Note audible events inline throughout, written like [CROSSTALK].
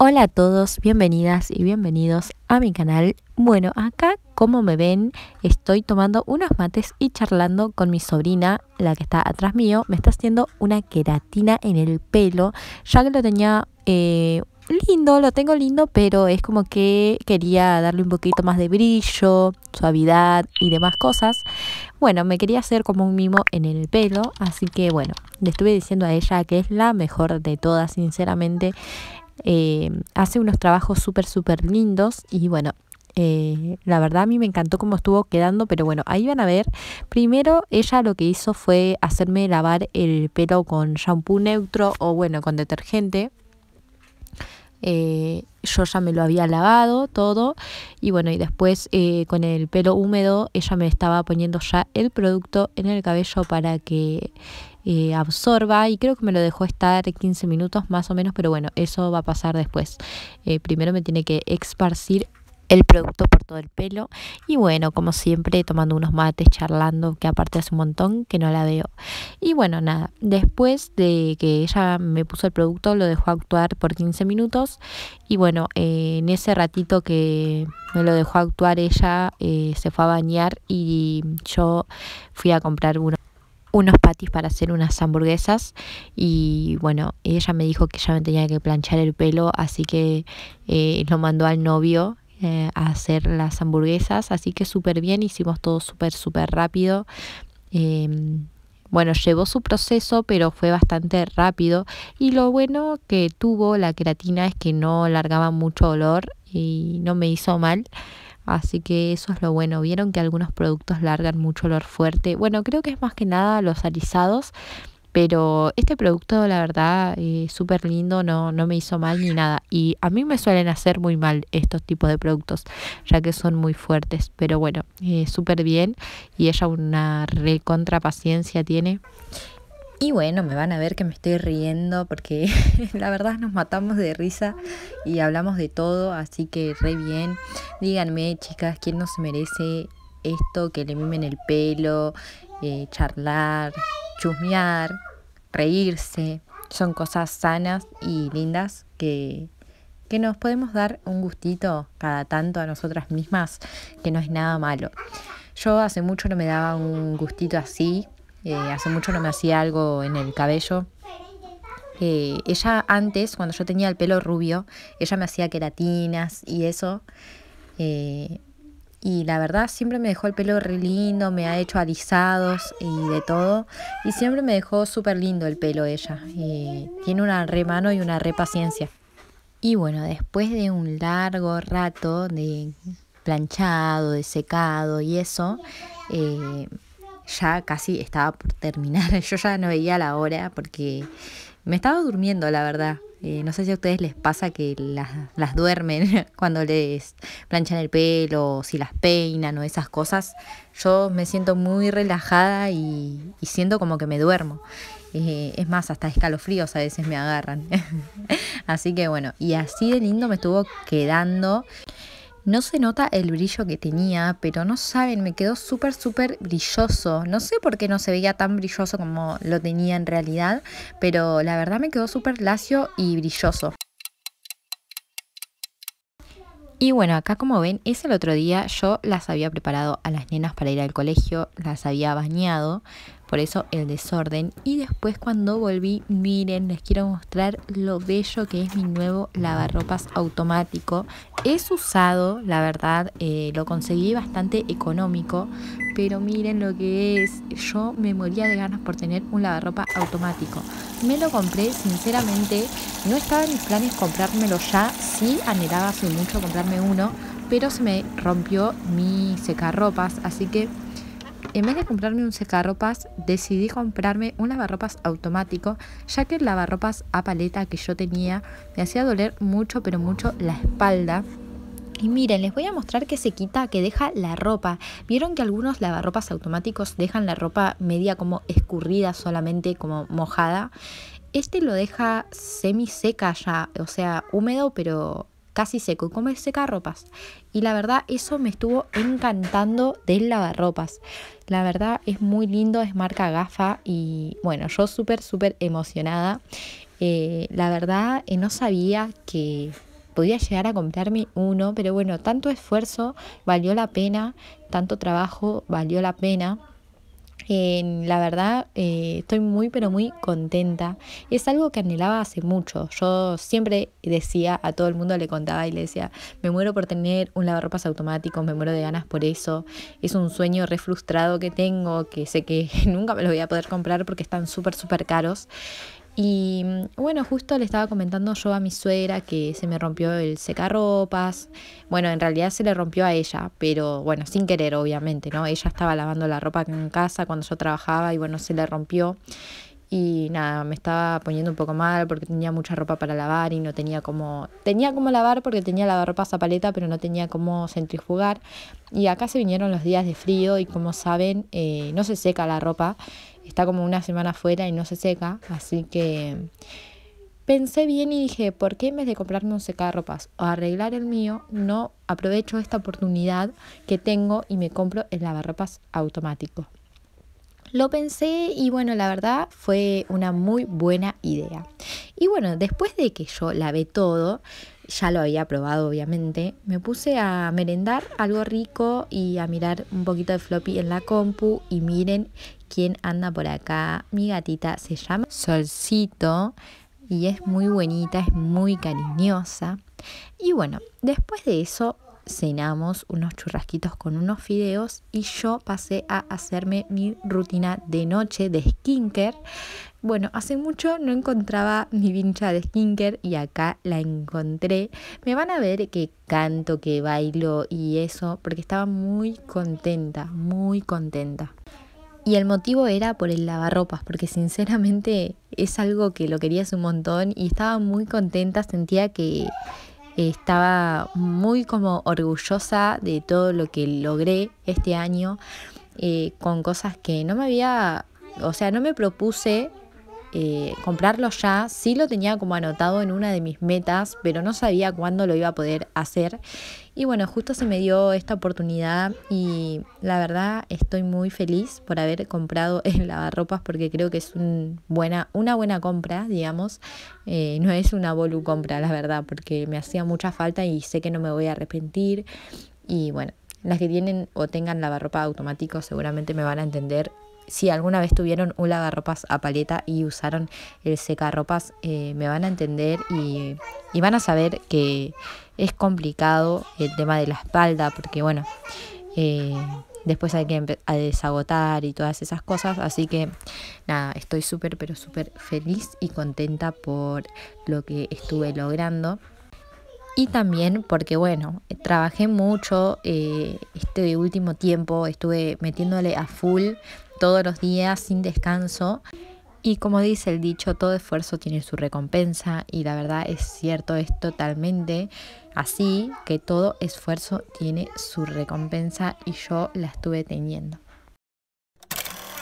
Hola a todos, bienvenidas y bienvenidos a mi canal. Bueno, acá como me ven estoy tomando unos mates y charlando con mi sobrina, la que está atrás mío. Me está haciendo una queratina en el pelo, ya que lo tenía eh, lindo, lo tengo lindo, pero es como que quería darle un poquito más de brillo, suavidad y demás cosas. Bueno, me quería hacer como un mimo en el pelo, así que bueno, le estuve diciendo a ella que es la mejor de todas, sinceramente. Eh, hace unos trabajos súper, súper lindos y bueno, eh, la verdad a mí me encantó cómo estuvo quedando, pero bueno, ahí van a ver. Primero ella lo que hizo fue hacerme lavar el pelo con shampoo neutro o bueno, con detergente. Eh, yo ya me lo había lavado todo y bueno, y después con el pelo húmedo ella me estaba poniendo ya el producto en el cabello para que eh, absorba y creo que me lo dejó estar 15 minutos más o menos, pero bueno, eso va a pasar después. Eh, primero me tiene que esparcir el producto por todo el pelo y bueno, como siempre, tomando unos mates, charlando, que aparte hace un montón que no la veo. Y bueno, nada, después de que ella me puso el producto, lo dejó actuar por 15 minutos y bueno, eh, en ese ratito que me lo dejó actuar ella, se fue a bañar y yo fui a comprar uno unos patis para hacer unas hamburguesas y bueno, ella me dijo que ya me tenía que planchar el pelo, así que eh, lo mandó al novio eh, a hacer las hamburguesas, así que súper bien, hicimos todo súper, súper rápido. Em, bueno, llevó su proceso, pero fue bastante rápido. Y lo bueno que tuvo la creatina es que no largaba mucho olor y no me hizo mal. Así que eso es lo bueno. Vieron que algunos productos largan mucho olor fuerte. Bueno, creo que es más que nada los alisados. Pero este producto, la verdad, es eh, súper lindo, no, no me hizo mal ni nada. Y a mí me suelen hacer muy mal estos tipos de productos, ya que son muy fuertes. Pero bueno, eh, súper bien. Y ella una recontra paciencia tiene. Y bueno, me van a ver que me estoy riendo porque [LAUGHS] la verdad nos matamos de risa y hablamos de todo, así que re bien. Díganme, chicas, ¿quién no se merece esto? Que le mimen el pelo, eh, charlar, chusmear, reírse. Son cosas sanas y lindas que, que nos podemos dar un gustito cada tanto a nosotras mismas, que no es nada malo. Yo hace mucho no me daba un gustito así, eh, hace mucho no me hacía algo en el cabello. Eh, ella antes, cuando yo tenía el pelo rubio, ella me hacía queratinas y eso. Eh, y la verdad siempre me dejó el pelo re lindo, me ha hecho alisados y de todo. Y siempre me dejó súper lindo el pelo ella. tiene una re mano y una re paciencia. Y bueno, después de un largo rato de planchado, de secado y eso, eh, ya casi estaba por terminar. [LAUGHS] Yo ya no veía la hora porque me estaba durmiendo, la verdad. Eh, no sé si a ustedes les pasa que las, duermen [LAUGHS] cuando les planchan el pelo, si las peinan o esas cosas. Yo me siento muy relajada y, siento como que me duermo. Eh, es más, hasta escalofríos a veces me agarran. [LAUGHS] así que bueno, y así de lindo me estuvo quedando. No se nota el brillo que tenía, pero no saben, me quedó súper, súper brilloso. No sé por qué no se veía tan brilloso como lo tenía en realidad, pero la verdad me quedó súper lacio y brilloso. Y bueno, acá como ven, es el otro día, yo las había preparado a las nenas para ir al colegio, las había bañado, por eso el desorden. Y después cuando volví, miren, les quiero mostrar lo bello que es mi nuevo lavarropas automático. Es usado, la verdad, eh, lo conseguí bastante económico, pero miren lo que es. Yo me moría de ganas por tener un lavarropa automático. Me lo compré, sinceramente, no estaba en mis planes comprármelo ya, sí anhelaba hace mucho comprarme uno, pero se me rompió mi secarropas, así que en vez de comprarme un secarropas, decidí comprarme un lavarropas automático, ya que el lavarropas a paleta que yo tenía me hacía doler mucho, pero mucho la espalda. Y miren, les voy a mostrar que se quita, que deja la ropa. Vieron que algunos lavarropas automáticos dejan la ropa media como escurrida solamente, como mojada. Este lo deja semi seca ya, o sea, húmedo, pero casi seco como cómo es secarropas. Y la verdad, eso me estuvo encantando del lavarropas. La verdad es muy lindo, es marca Gafa y bueno, yo súper, súper emocionada. Eh, la verdad, eh, no sabía que podía llegar a comprarme uno, pero bueno, tanto esfuerzo valió la pena, tanto trabajo valió la pena. Eh, la verdad, eh, estoy muy, pero muy contenta. Es algo que anhelaba hace mucho. Yo siempre decía, a todo el mundo le contaba y le decía, me muero por tener un lavarropas automático, me muero de ganas por eso. Es un sueño re frustrado que tengo, que sé que [LAUGHS] nunca me lo voy a poder comprar porque están súper, súper caros. Y bueno, justo le estaba comentando yo a mi suegra que se me rompió el secarropas. Bueno, en realidad se le rompió a ella, pero bueno, sin querer, obviamente, ¿no? Ella estaba lavando la ropa en casa cuando yo trabajaba y bueno, se le rompió. Y nada, me estaba poniendo un poco mal porque tenía mucha ropa para lavar y no tenía como... Tenía como lavar porque tenía ropa zapaleta, pero no tenía como centrifugar. Y acá se vinieron los días de frío y como saben, eh, no se seca la ropa está como una semana afuera y no se seca, así que pensé bien y dije, ¿por qué en vez de comprarme un secarropas o arreglar el mío, no aprovecho esta oportunidad que tengo y me compro el lavarropas automático? Lo pensé y bueno, la verdad fue una muy buena idea. Y bueno, después de que yo lavé todo, ya lo había probado obviamente, me puse a merendar algo rico y a mirar un poquito de floppy en la compu y miren quién anda por acá. Mi gatita se llama Solcito y es muy bonita, es muy cariñosa. Y bueno, después de eso cenamos unos churrasquitos con unos fideos y yo pasé a hacerme mi rutina de noche de skincare bueno, hace mucho no encontraba mi vincha de skinker y acá la encontré. Me van a ver que canto, que bailo y eso, porque estaba muy contenta, muy contenta. Y el motivo era por el lavarropas, porque sinceramente es algo que lo quería un montón y estaba muy contenta, sentía que estaba muy como orgullosa de todo lo que logré este año eh, con cosas que no me había, o sea, no me propuse eh, comprarlo ya. Sí lo tenía como anotado en una de mis metas, pero no sabía cuándo lo iba a poder hacer. Y bueno, justo se me dio esta oportunidad y la verdad estoy muy feliz por haber comprado [LAUGHS] el lavarropas porque creo que es un buena, una buena compra, digamos. Eh, no es una volu compra, la verdad, porque me hacía mucha falta y sé que no me voy a arrepentir. Y bueno, las que tienen o tengan lavarropa automático seguramente me van a entender si alguna vez tuvieron un lavarropas a paleta y usaron el secarropas, eh, me van a entender y, van a saber que es complicado el tema de la espalda, porque bueno, eh, después hay que desagotar y todas esas cosas, así que nada, estoy súper, pero súper feliz y contenta por lo que estuve logrando y también porque, bueno, trabajé mucho eh, este último tiempo, estuve metiéndole a full todos los días sin descanso. Y como dice el dicho, todo esfuerzo tiene su recompensa y la verdad es cierto, es totalmente así que todo esfuerzo tiene su recompensa y yo la estuve teniendo.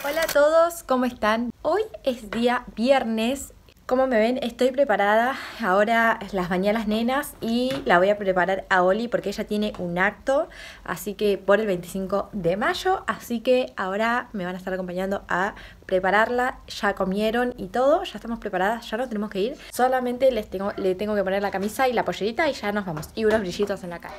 Hola a todos, ¿cómo están? Hoy es día viernes como me ven, estoy preparada. Ahora las bañé a las nenas y la voy a preparar a Oli porque ella tiene un acto, así que por el 25 de mayo. Así que ahora me van a estar acompañando a prepararla. Ya comieron y todo, ya estamos preparadas, ya nos tenemos que ir. Solamente les tengo, le tengo que poner la camisa y la pollerita y ya nos vamos. Y unos brillitos en la calle.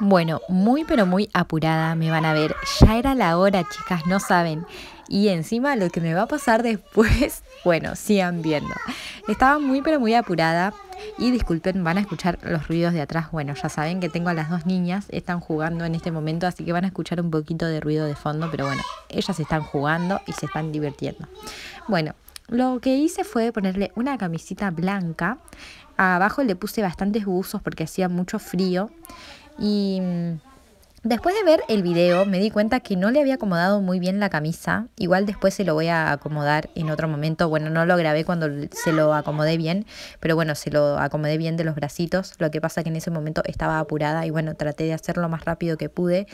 Bueno, muy pero muy apurada me van a ver. Ya era la hora, chicas, no saben. Y encima lo que me va a pasar [LAUGHS] después, bueno, sigan viendo. Estaba muy pero muy apurada y disculpen, van a escuchar los ruidos de atrás. Bueno, ya saben que tengo a las dos niñas, están jugando en este momento, así que van a escuchar un poquito de ruido de fondo, pero bueno, ellas están jugando y se están divirtiendo. Bueno, lo que hice fue ponerle una camisita blanca. Abajo le puse bastantes buzos porque hacía mucho frío. Y mm, Después de ver el video me di cuenta que no le había acomodado muy bien la camisa, igual después se lo voy a acomodar en otro momento, bueno no lo grabé cuando se lo acomodé bien, pero bueno se lo acomodé bien de los bracitos, lo que pasa que en ese momento estaba apurada y bueno traté de hacerlo más rápido que pude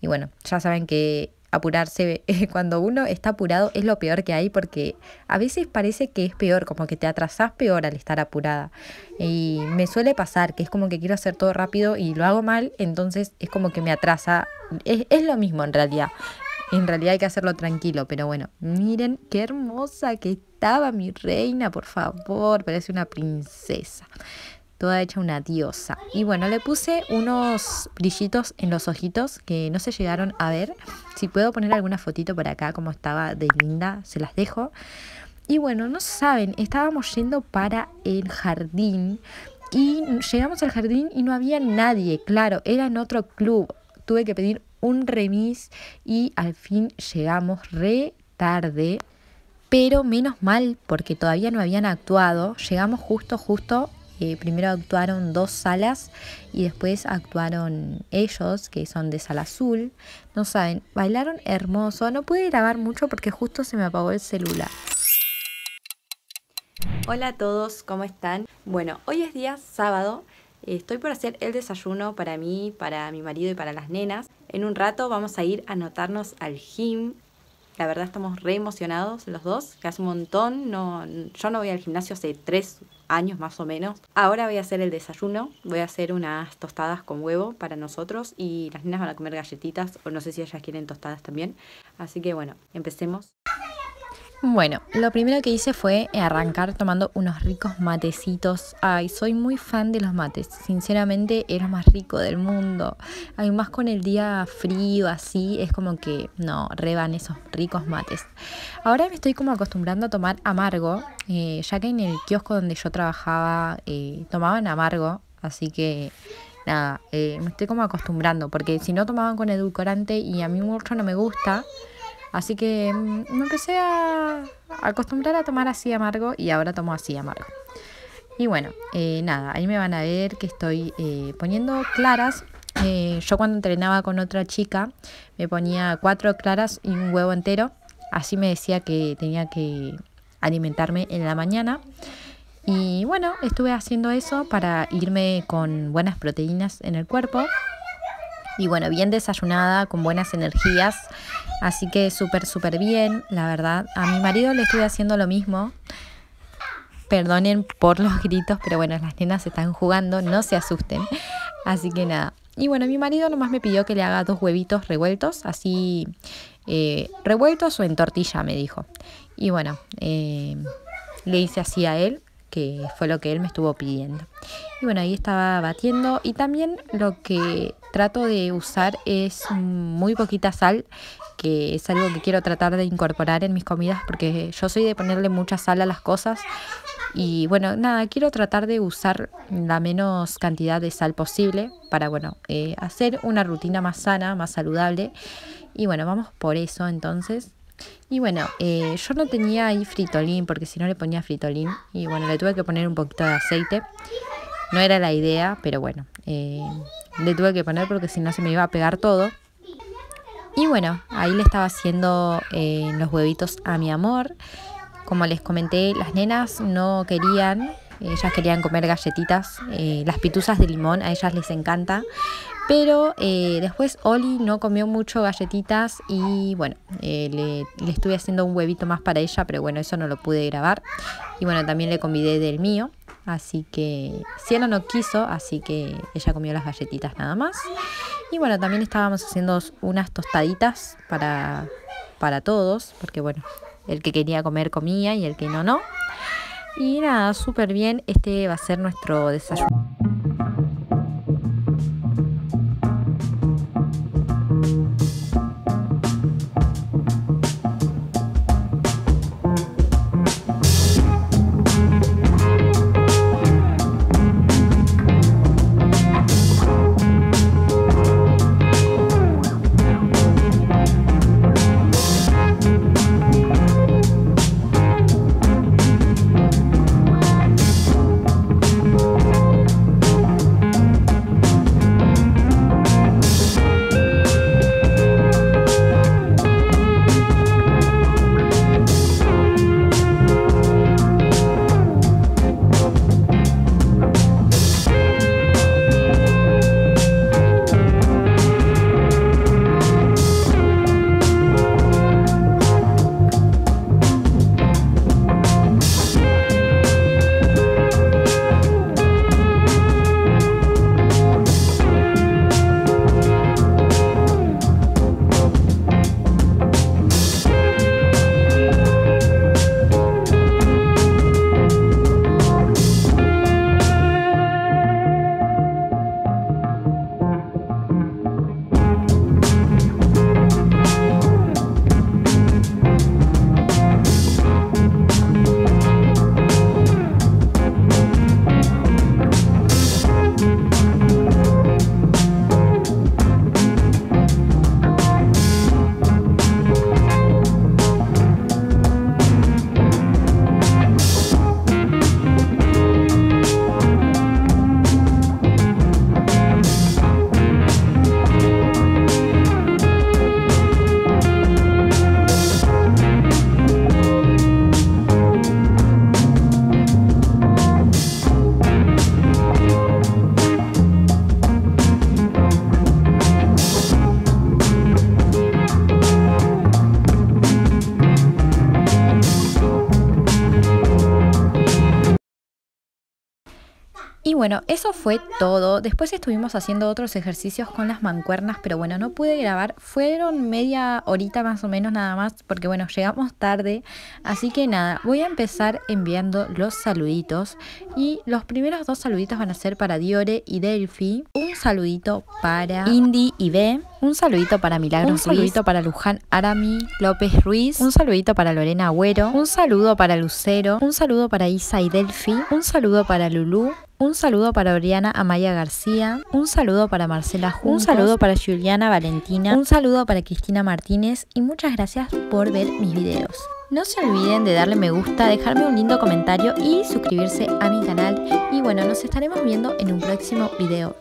y bueno ya saben que apurarse. Eh, [LAUGHS] cuando uno está apurado es lo peor que hay porque a veces parece que es peor, como que te atrasas peor al estar apurada. Y me suele pasar que es como que quiero hacer todo rápido y lo hago mal, entonces es como que me atrasa. Es, es lo mismo en realidad. En realidad hay que hacerlo tranquilo, pero bueno, miren qué hermosa que estaba mi reina, por favor, parece una princesa toda hecha una diosa. Y bueno, le puse unos brillitos en los ojitos que no se llegaron a ver. Si puedo poner alguna fotito por acá como estaba de linda, se las dejo. Y bueno, no saben, estábamos yendo para el jardín y llegamos al jardín y no había nadie, claro, era en otro club. Tuve que pedir un remis y al fin llegamos re tarde. Pero menos mal, porque todavía no habían actuado. Llegamos justo, justo eh, primero actuaron dos salas y después actuaron ellos, que son de Sala Azul. No saben, bailaron hermoso. No pude grabar mucho porque justo se me apagó el celular. Hola a todos, ¿cómo están? Bueno, hoy es día sábado. Estoy por hacer el desayuno para mí, para mi marido y para las nenas. En un rato vamos a ir a anotarnos al gym. La verdad estamos re emocionados los dos, que hace un montón, no, yo no voy al gimnasio hace tres años más o menos. Ahora voy a hacer el desayuno, voy a hacer unas tostadas con huevo para nosotros y las niñas van a comer galletitas o no sé si ellas quieren tostadas también. Así que bueno, empecemos. Bueno, lo primero que hice fue eh, arrancar tomando unos ricos matecitos. Ay, soy muy fan de los mates. Sinceramente, es más rico del mundo. Ay, más con el día frío, así, es como que no, reban esos ricos mates. Ahora me estoy como acostumbrando a tomar amargo, eh, ya que en el kiosco donde yo trabajaba eh, tomaban amargo, así que nada, me estoy como acostumbrando, porque si no tomaban con edulcorante y a mí mucho no me gusta. Así que mm, me empecé a acostumbrar a tomar así amargo y ahora tomo así amargo. Y bueno, eh, nada, ahí me van a ver que estoy eh, poniendo claras. Eh, yo cuando entrenaba con otra chica me ponía cuatro claras y un huevo entero. Así me decía que tenía que alimentarme en la mañana. Y bueno, estuve haciendo eso para irme con buenas proteínas en el cuerpo. Y bueno, bien desayunada, con buenas energías. Así que súper, súper bien, la verdad. A mi marido le estoy haciendo lo mismo. Perdonen por los gritos, pero bueno, las nenas están jugando, no se asusten. Así que nada. Y bueno, mi marido nomás me pidió que le haga dos huevitos revueltos, así eh, revueltos o en tortilla, me dijo. Y bueno, eh, le hice así a él, que fue lo que él me estuvo pidiendo. Y bueno, ahí estaba batiendo. Y también lo que trato de usar es muy poquita sal que es algo que quiero tratar de incorporar en mis comidas porque yo soy de ponerle mucha sal a las cosas y bueno, nada, quiero tratar de usar la menos cantidad de sal posible para, bueno, eh, hacer una rutina más sana, más saludable. Y bueno, vamos por eso entonces. Y bueno, eh, yo no tenía ahí fritolín porque si no le ponía fritolín y bueno, le tuve que poner un poquito de aceite. No era la idea, pero bueno, eh, le tuve que poner porque si no se me iba a pegar todo. Y bueno, ahí le estaba haciendo eh, los huevitos a mi amor. Como les comenté, las nenas no querían, ellas querían comer galletitas, eh, las pituzas de limón, a ellas les encanta. Pero eh, después Oli no comió mucho galletitas y bueno, le, le, estuve haciendo un huevito más para ella, pero bueno, eso no lo pude grabar. Y bueno, también le convidé del mío. Así que Cielo no quiso, así que ella comió las galletitas nada más. Y bueno, también estábamos haciendo unas tostaditas para, para todos, porque bueno, el que quería comer comía y el que no, no. Y nada, súper bien, este va a ser nuestro desayuno. bueno, eso fue todo. Después estuvimos haciendo otros ejercicios con las mancuernas, pero bueno, no pude grabar. Fueron media horita más o menos nada más, porque bueno, llegamos tarde. Así que nada, voy a empezar enviando los saluditos. Y los primeros dos saluditos van a ser para Diore y Delphi. Un saludito para Indy y B un saludito para Milagros Un saludito para Luján Arami López Ruiz. Un saludito para Lorena Agüero. Un saludo para Lucero. Un saludo para Isa y Delphi. Un saludo para Lulú. Un saludo para Oriana Amaya García. Un saludo para Marcela Juntos. Un saludo para Juliana Valentina. Un saludo para Cristina Martínez. Y muchas gracias por ver mis videos. No se olviden de darle me gusta, dejarme un lindo comentario y suscribirse a mi canal. Y bueno, nos estaremos viendo en un próximo video.